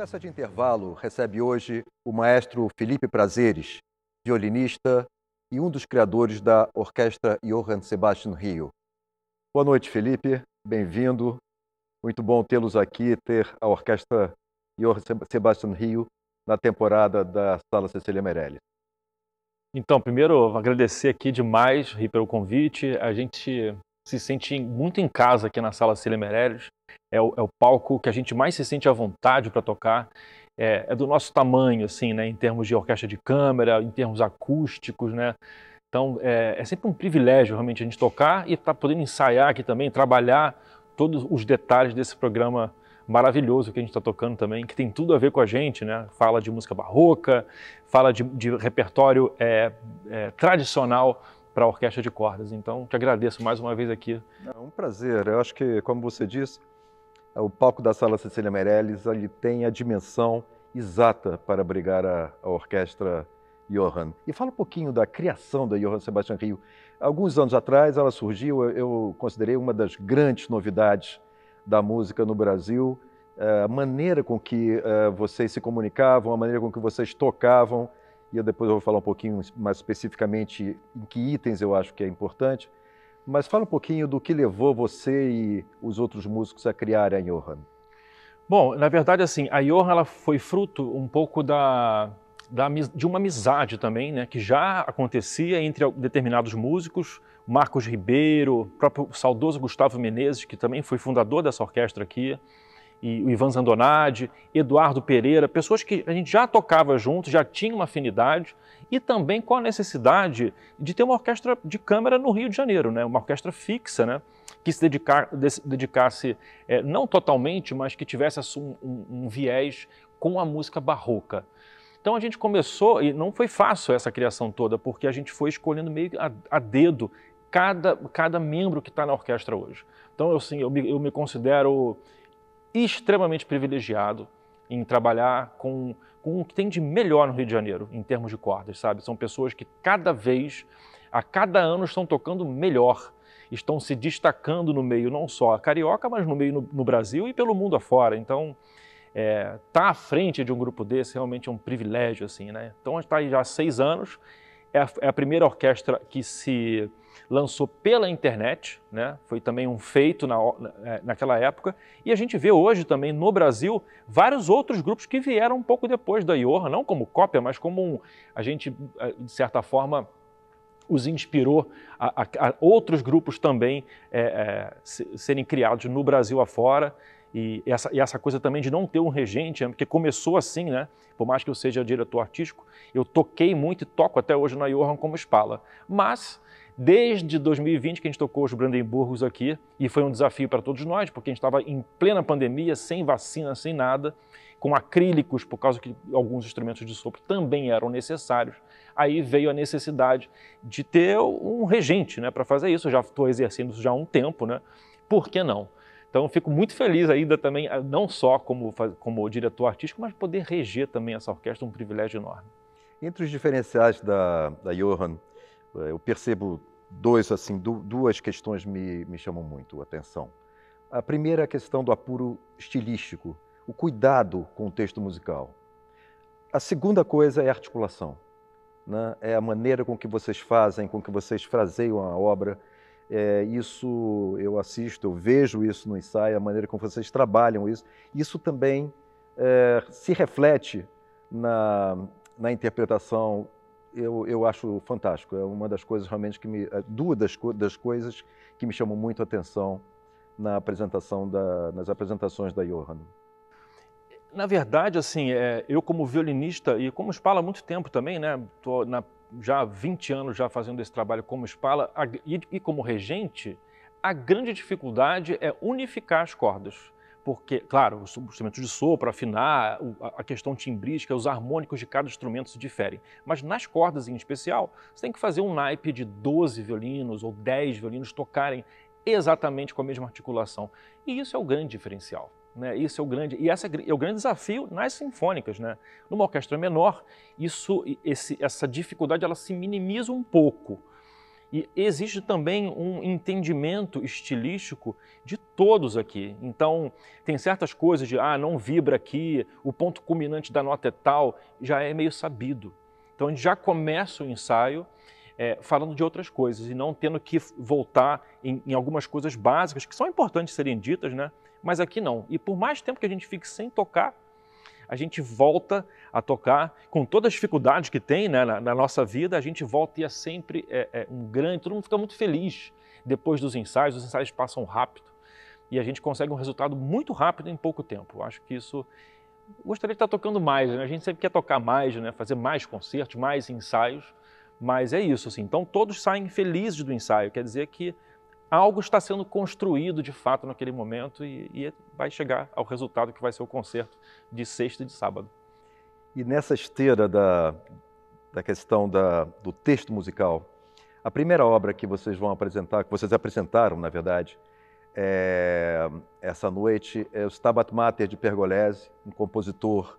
Conversa de Intervalo recebe hoje o maestro Felipe Prazeres, violinista e um dos criadores da Orquestra Johann Sebastian Rio. Boa noite, Felipe. Bem-vindo. Muito bom tê-los aqui, ter a Orquestra Johann Sebastian Rio na temporada da Sala Cecília Meirelles. Então, primeiro, agradecer aqui demais, Ri, pelo convite. A gente se sente muito em casa aqui na Sala Cecília Meirelles é o, é o palco que a gente mais se sente à vontade para tocar. É, é, do nosso tamanho, assim, né? Em termos de orquestra de câmara, em termos acústicos, né? Então é, é sempre um privilégio realmente a gente tocar e estar tá podendo ensaiar aqui também, trabalhar todos os detalhes desse programa maravilhoso que a gente está tocando também, que tem tudo a ver com a gente, né? Fala de música barroca, fala de, de repertório é, é, tradicional para a orquestra de cordas. Então, te agradeço mais uma vez aqui. É um prazer. Eu acho que, como você disse, o palco da Sala Cecília Meirelles ali tem a dimensão exata para abrigar a, a orquestra Johann. E fala um pouquinho da criação da Johann Sebastian Rio. Alguns anos atrás ela surgiu, eu, eu considerei uma das grandes novidades da música no Brasil, é, a maneira com que é, vocês se comunicavam, a maneira com que vocês tocavam, e eu depois vou falar um pouquinho mais especificamente em que itens eu acho que é importante, mas fala um pouquinho do que levou você e os outros músicos a criar a Johan. Bom, na verdade, assim, a Johan ela foi fruto um pouco da, da, de uma amizade também, né, que já acontecia entre determinados músicos, Marcos Ribeiro, próprio saudoso Gustavo Menezes, que também foi fundador dessa orquestra aqui, e o Ivan Zandonade, Eduardo Pereira, pessoas que a gente já tocava junto, já tinha uma afinidade, e também com a necessidade de ter uma orquestra de câmara no Rio de Janeiro, né? uma orquestra fixa, né? que se dedicar, dedicasse, é, não totalmente, mas que tivesse assim, um, um, um viés com a música barroca. Então a gente começou, e não foi fácil essa criação toda, porque a gente foi escolhendo meio a, a dedo cada, cada membro que está na orquestra hoje. Então, assim, eu, me, eu me considero extremamente privilegiado em trabalhar com, com o que tem de melhor no Rio de Janeiro, em termos de cordas, sabe? São pessoas que cada vez, a cada ano, estão tocando melhor, estão se destacando no meio, não só carioca, mas no meio no, no Brasil e pelo mundo afora. Então, estar é, tá à frente de um grupo desse realmente é um privilégio, assim, né? Então, a gente está aí já há seis anos, é a, é a primeira orquestra que se lançou pela internet, né? foi também um feito na, é, naquela época, e a gente vê hoje também no Brasil vários outros grupos que vieram um pouco depois da Iorra, não como cópia, mas como um, a gente, é, de certa forma, os inspirou a, a, a outros grupos também é, é, serem criados no Brasil afora. E essa, e essa, coisa também de não ter um regente, porque começou assim, né? Por mais que eu seja diretor artístico, eu toquei muito e toco até hoje na Johan como espala. Mas desde 2020 que a gente tocou os Brandemburgos aqui e foi um desafio para todos nós, porque a gente estava em plena pandemia, sem vacina, sem nada, com acrílicos, por causa que alguns instrumentos de sopro também eram necessários. Aí veio a necessidade de ter um regente né, para fazer isso. Eu já estou exercendo isso já há um tempo, né? por que não? Então, fico muito feliz ainda também, eh, não só como, como diretor artístico, mas poder reger também essa orquestra, um privilégio enorme. Entre os diferenciais da, da Johan, eh, eu percebo dois, assim, du duas questões me, me chamam muito a atenção. A primeira é a questão do apuro estilístico, o cuidado com o texto musical. A segunda coisa é a articulação, né? é a maneira com que vocês fazem, com que vocês fraseiam a obra. É, isso eu assisto, eu vejo isso no ensaio, a maneira como vocês trabalham isso. Isso também é, se reflete na, na interpretação eu, eu acho fantástico. É uma das coisas realmente que me. É, duas das, das coisas que me chamam muito a atenção na apresentação da, nas apresentações da Johan. Na verdade, assim, é, eu como violinista e como espala há muito tempo também, né? Tô na, já há 20 anos já fazendo esse trabalho como espala a, e, e como regente, a grande dificuldade é unificar as cordas porque, claro, os instrumentos de sopro, afinar, a questão timbrística, os harmônicos de cada instrumento se diferem. Mas nas cordas em especial, você tem que fazer um naipe de 12 violinos ou 10 violinos tocarem exatamente com a mesma articulação. E isso é o grande diferencial. Né? Isso é o grande, e esse é, é o grande desafio nas sinfônicas. Né? Numa orquestra menor, isso, esse, essa dificuldade ela se minimiza um pouco e existe também um entendimento estilístico de todos aqui. Então, tem certas coisas de, ah, não vibra aqui, o ponto culminante da nota é tal, já é meio sabido. Então, a gente já começa o ensaio é, falando de outras coisas e não tendo que voltar em, em, algumas coisas básicas que são importantes serem ditas, né? Mas aqui não. E por mais tempo que a gente fique sem tocar, a gente volta a tocar, com toda a dificuldade que tem né, na, na, nossa vida, a gente volta e é sempre é, é um grande, todo mundo fica muito feliz depois dos ensaios, os ensaios passam rápido e a gente consegue um resultado muito rápido em pouco tempo. Eu acho que isso gostaria de estar tocando mais, né? a gente sempre quer tocar mais, né? fazer mais concertos, mais ensaios, mas é isso. Assim. Então todos saem felizes do ensaio, quer dizer que algo está sendo construído de fato naquele momento e, e vai chegar ao resultado que vai ser o concerto de sexta e de sábado. E nessa esteira da, da questão da, do texto musical, a primeira obra que vocês vão apresentar, que vocês apresentaram, na verdade, é, essa noite é o Stabat Mater de Pergolese, um compositor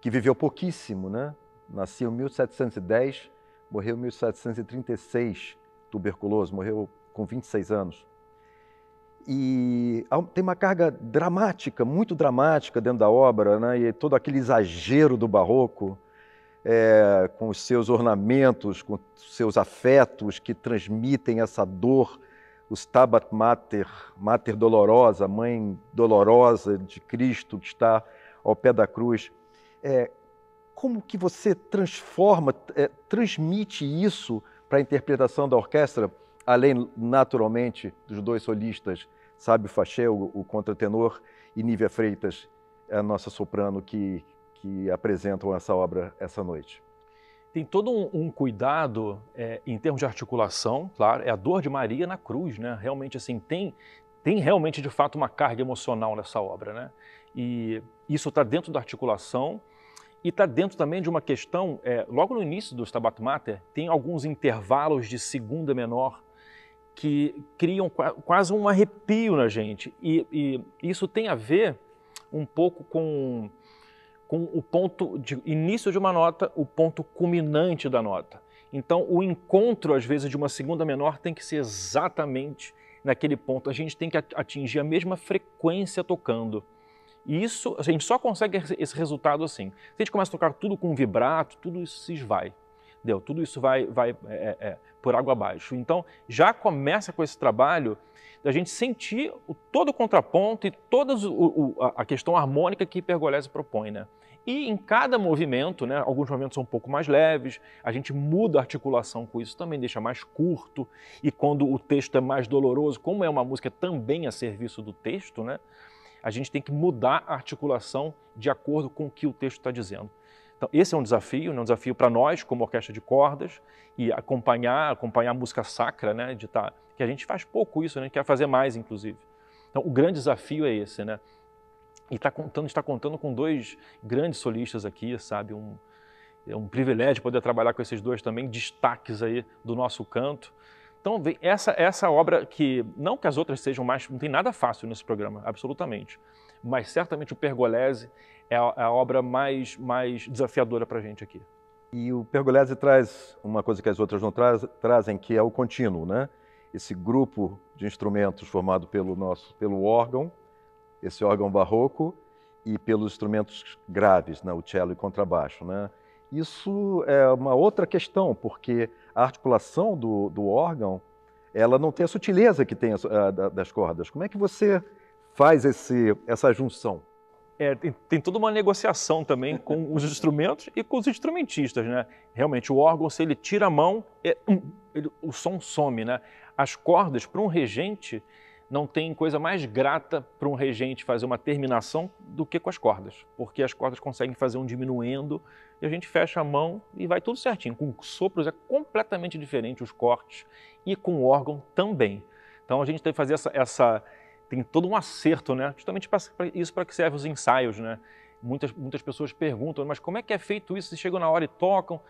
que viveu pouquíssimo, né? Nasceu em 1710, morreu em 1736, tuberculoso, morreu com 26 anos. E tem uma carga dramática, muito dramática dentro da obra, né? e todo aquele exagero do barroco, é, com os seus ornamentos, com os seus afetos que transmitem essa dor, os Tabat Mater, Mater dolorosa, mãe dolorosa de Cristo que está ao pé da cruz. É, como que você transforma, é, transmite isso para a interpretação da orquestra? além, naturalmente, dos dois solistas, Sábio Fachel, o, o contratenor, e Nívia Freitas, a nossa soprano, que, que apresentam essa obra essa noite. Tem todo um, um cuidado é, em termos de articulação, claro, é a dor de Maria na cruz, né? Realmente, assim, tem, tem realmente, de fato, uma carga emocional nessa obra, né? E isso está dentro da articulação, e está dentro também de uma questão, é, logo no início do Stabat Mater, tem alguns intervalos de segunda menor que criam quase um arrepio na gente. E, e isso tem a ver um pouco com, com o ponto de início de uma nota, o ponto culminante da nota. Então, o encontro, às vezes, de uma segunda menor tem que ser exatamente naquele ponto. A gente tem que atingir a mesma frequência tocando. E isso, a gente só consegue esse resultado assim. Se a gente começa a tocar tudo com vibrato, tudo isso se esvai deu. Tudo isso vai, vai é, é, é, por água abaixo. Então, já começa com esse trabalho da gente sentir o, todo o contraponto e toda a questão harmônica que Pergolese propõe, né? E em cada movimento, né, alguns movimentos são um pouco mais leves, a gente muda a articulação com isso, também deixa mais curto. E quando o texto é mais doloroso, como é uma música também a serviço do texto, né, a gente tem que mudar a articulação de acordo com o que o texto está dizendo. Então, esse é um desafio, né? um desafio para nós, como orquestra de cordas, e acompanhar, acompanhar a música sacra, né? De tá, que a gente faz pouco isso, né? a gente quer fazer mais, inclusive. Então, o grande desafio é esse, né? E tá contando, está contando com dois grandes solistas aqui, sabe? Um, é um privilégio poder trabalhar com esses dois também, destaques aí do nosso canto. Então, essa, essa obra que, não que as outras sejam mais, não tem nada fácil nesse programa, absolutamente, mas certamente o Pergolese é a, é a obra mais, mais desafiadora para a gente aqui. E o Pergolese traz uma coisa que as outras não trazem, que é o contínuo, né? Esse grupo de instrumentos formado pelo nosso, pelo órgão, esse órgão barroco, e pelos instrumentos graves, né? o cello e contrabaixo, né? Isso é uma outra questão, porque a articulação do, do órgão ela não tem a sutileza que tem a, a, das cordas. Como é que você faz esse, essa junção? É, tem, tem, toda uma negociação também com os instrumentos e com os instrumentistas, né? Realmente, o órgão, se ele tira a mão, é, ele, o som some, né? As cordas, para um regente, não tem coisa mais grata para um regente fazer uma terminação do que com as cordas, porque as cordas conseguem fazer um diminuendo e a gente fecha a mão e vai tudo certinho. Com sopros é completamente diferente os cortes e com órgão também. Então a gente tem que fazer essa, essa tem todo um acerto, né? Justamente isso para que servem os ensaios, né? Muitas, muitas pessoas perguntam, mas como é que é feito isso? Se chegam na hora e tocam,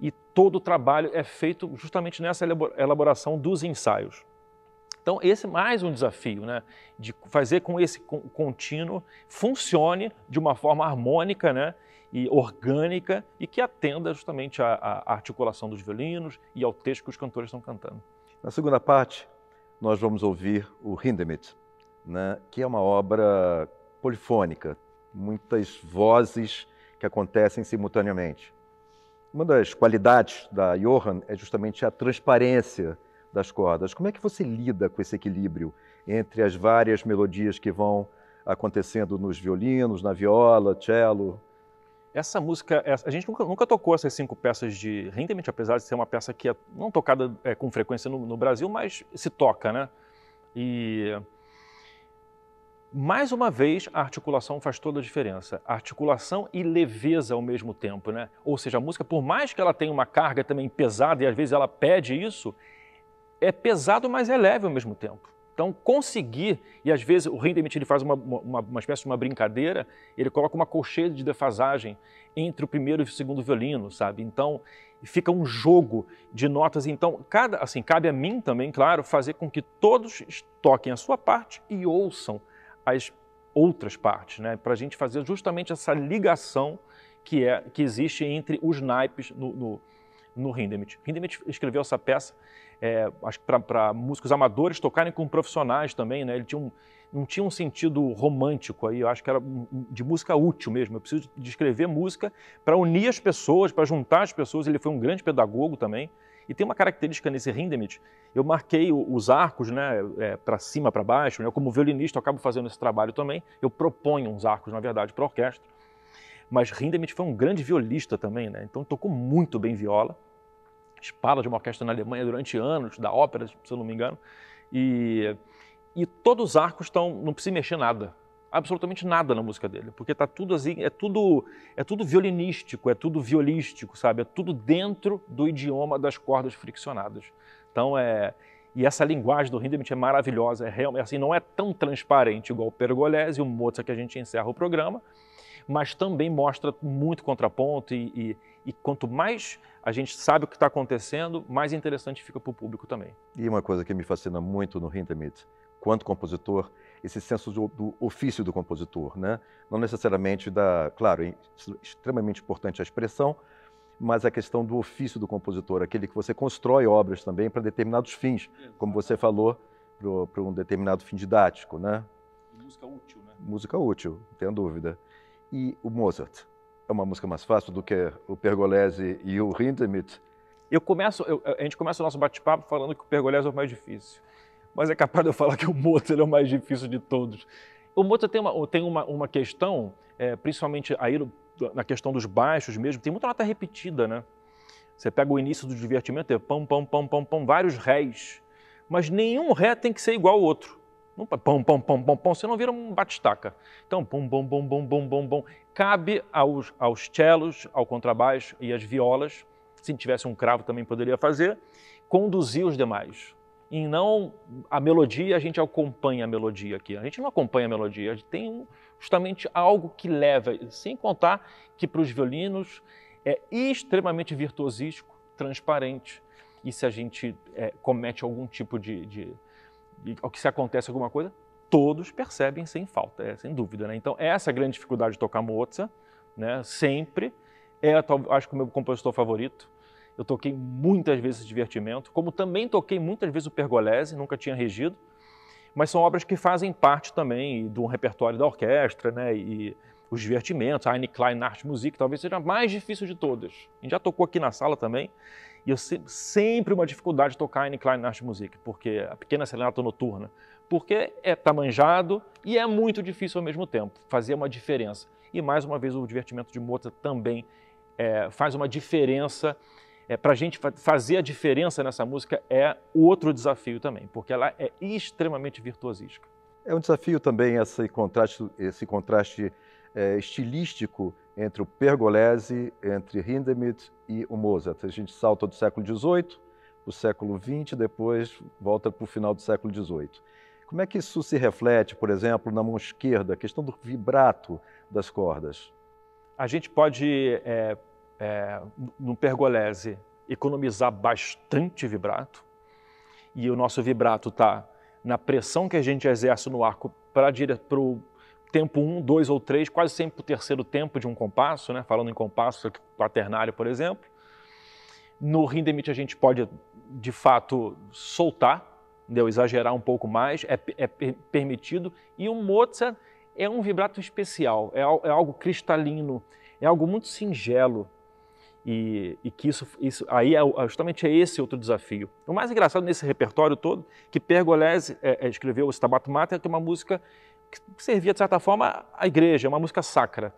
e todo o trabalho é feito justamente nessa elaboração dos ensaios. Então, esse é mais um desafio, né? De fazer com esse contínuo funcione de uma forma harmônica, né? E orgânica e que atenda justamente à, articulação dos violinos e ao texto que os cantores estão cantando. Na segunda parte, nós vamos ouvir o Hindemith, né? que é uma obra polifônica, muitas vozes que acontecem simultaneamente. Uma das qualidades da Johann é justamente a transparência das cordas. Como é que você lida com esse equilíbrio entre as várias melodias que vão acontecendo nos violinos, na viola, cello? Essa música, é, a gente nunca, nunca tocou essas cinco peças de Rindement, apesar de ser uma peça que é não tocada é, com frequência no, no, Brasil, mas se toca, né? E mais uma vez a articulação faz toda a diferença. Articulação e leveza ao mesmo tempo, né? Ou seja, a música, por mais que ela tenha uma carga também pesada e às vezes ela pede isso, é pesado, mas é leve ao mesmo tempo. Então, conseguir, e às vezes o Hindemith ele faz uma, uma, uma, espécie de uma brincadeira, ele coloca uma colcheira de defasagem entre o primeiro e o segundo violino, sabe? Então, fica um jogo de notas. Então, cada, assim, cabe a mim também, claro, fazer com que todos toquem a sua parte e ouçam as outras partes, né? Para a gente fazer justamente essa ligação que, é, que existe entre os naipes no, no no Hindemith. Hindemith escreveu essa peça é, para músicos amadores tocarem com profissionais também, né? Ele tinha um, não tinha um sentido romântico aí, eu acho que era de música útil mesmo. Eu preciso de escrever música para unir as pessoas, para juntar as pessoas. Ele foi um grande pedagogo também. E tem uma característica nesse Hindemith, eu marquei os arcos né, é, para cima, para baixo, né? como violinista eu acabo fazendo esse trabalho também, eu proponho uns arcos, na verdade, para a orquestra mas Hindemith foi um grande violista também, né? então tocou muito bem viola. espalha de uma orquestra na Alemanha durante anos, da ópera, se eu não me engano. E, e todos os arcos estão, não precisa mexer nada, absolutamente nada na música dele, porque tá tudo assim, é tudo é tudo violinístico, é tudo violístico, sabe? É tudo dentro do idioma das cordas friccionadas. Então é e essa linguagem do Hindemith é maravilhosa, é realmente assim, não é tão transparente igual o Pergolese e o Mozart que a gente encerra o programa, mas também mostra muito contraponto e, e, e quanto mais a gente sabe o que está acontecendo, mais interessante fica para o público também. E uma coisa que me fascina muito no Hindemith, quanto compositor, esse senso do, do, ofício do compositor, né? Não necessariamente da, claro, é extremamente importante a expressão, mas a questão do ofício do compositor, aquele que você constrói obras também para determinados fins, Exato. como você falou, para um determinado fim didático, né? Música útil, né? Música útil, sem dúvida e o Mozart. É uma música mais fácil do que o Pergolese e o Hindemith. Eu começo, eu, a gente começa o nosso bate-papo falando que o Pergolese é o mais difícil, mas é capaz de eu falar que o Mozart é o mais difícil de todos. O Mozart tem uma, tem uma, uma questão, é, principalmente aí na questão dos baixos mesmo, tem muita nota repetida, né? Você pega o início do divertimento, é pão, pão, pão, pão, pão, vários réis, mas nenhum ré tem que ser igual ao outro. Não, pom, pom, pom, pom, pom, você não vira um batistaca. Então, pom, pom, pom, pom, pom, pom, bom Cabe aos, aos cellos, ao contrabaixo e às violas, se tivesse um cravo também poderia fazer, conduzir os demais. E não a melodia, a gente acompanha a melodia aqui. A gente não acompanha a melodia, a gente tem justamente algo que leva, sem contar que para os violinos é extremamente virtuosístico, transparente. E se a gente é, comete algum tipo de, de ao que se acontece alguma coisa, todos percebem sem falta, é, sem dúvida. Né? Então, essa é a grande dificuldade de tocar Mozart, né? sempre. É, acho que o meu compositor favorito. Eu toquei muitas vezes Divertimento, como também toquei muitas vezes o Pergolese, nunca tinha regido, mas são obras que fazem parte também do repertório da orquestra, né? E os divertimentos, a Anne Klein Art Music, talvez seja a mais difícil de todas. A gente já tocou aqui na sala também, e eu sempre, sempre uma dificuldade de tocar em Klein na music, porque a pequena serenata noturna, porque é tamanjado e é muito difícil ao mesmo tempo, fazia uma diferença. E mais uma vez o divertimento de Mozart também é, faz uma diferença. É, para a gente fazer a diferença nessa música é outro desafio também, porque ela é extremamente virtuosística. É um desafio também esse contraste, esse contraste é, estilístico entre o Pergolese, entre Hindemith e o Mozart. A gente salta do século XVIII para o século XX, depois volta para o final do século XVIII. Como é que isso se reflete, por exemplo, na mão esquerda, a questão do vibrato das cordas? A gente pode, é, é, no Pergolese, economizar bastante vibrato, e o nosso vibrato está na pressão que a gente exerce no arco para o tempo 1, um, 2 ou 3, quase sempre o terceiro tempo de um compasso, né? falando em compasso quaternário, por exemplo. No Hindemith a gente pode, de fato, soltar, entendeu? exagerar um pouco mais, é, é permitido. E o Mozart é um vibrato especial, é, é algo cristalino, é algo muito singelo. E, e, que isso, isso aí é, é, justamente é esse outro desafio. O mais engraçado nesse repertório todo, que Pergolese é, é, escreveu o Stabat Mater, que é uma música que servia, de certa forma, à igreja, é uma música sacra.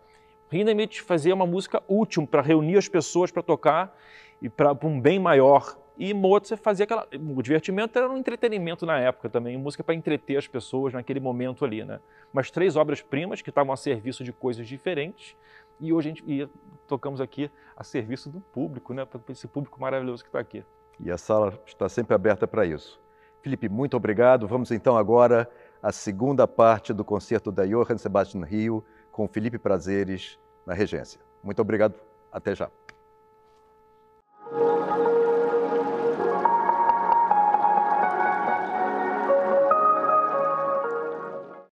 Hindemith fazia uma música útil para reunir as pessoas para tocar e para um bem maior. E Mozart fazia aquela. O divertimento era um entretenimento na época também, música para entreter as pessoas naquele momento ali, né? Mas três obras-primas que estavam a serviço de coisas diferentes e hoje a gente e tocamos aqui a serviço do público, né? Para esse público maravilhoso que está aqui. E a sala está sempre aberta para isso. Felipe, muito obrigado. Vamos então agora a segunda parte do concerto da Johann Sebastian Rio com Felipe Prazeres na Regência. Muito obrigado, até já.